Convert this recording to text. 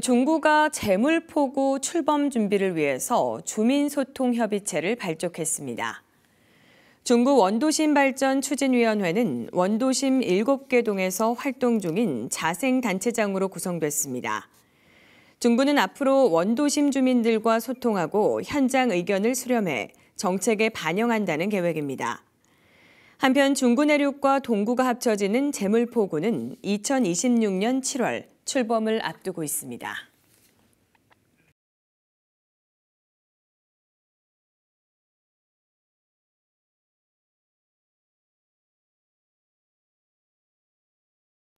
중구가 네, 재물포구 출범 준비를 위해서 주민소통협의체를 발족했습니다. 중구 원도심 발전 추진위원회는 원도심 7개 동에서 활동 중인 자생단체장으로 구성됐습니다. 중구는 앞으로 원도심 주민들과 소통하고 현장 의견을 수렴해 정책에 반영한다는 계획입니다. 한편 중구 내륙과 동구가 합쳐지는 재물포구는 2026년 7월 출범을 앞두고 있습니다.